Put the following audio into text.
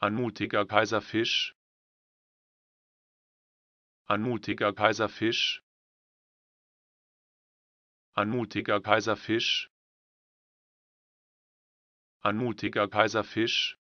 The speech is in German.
Anmutiger Kaiserfisch Anmutiger Kaiserfisch Anmutiger Kaiserfisch Anmutiger Kaiserfisch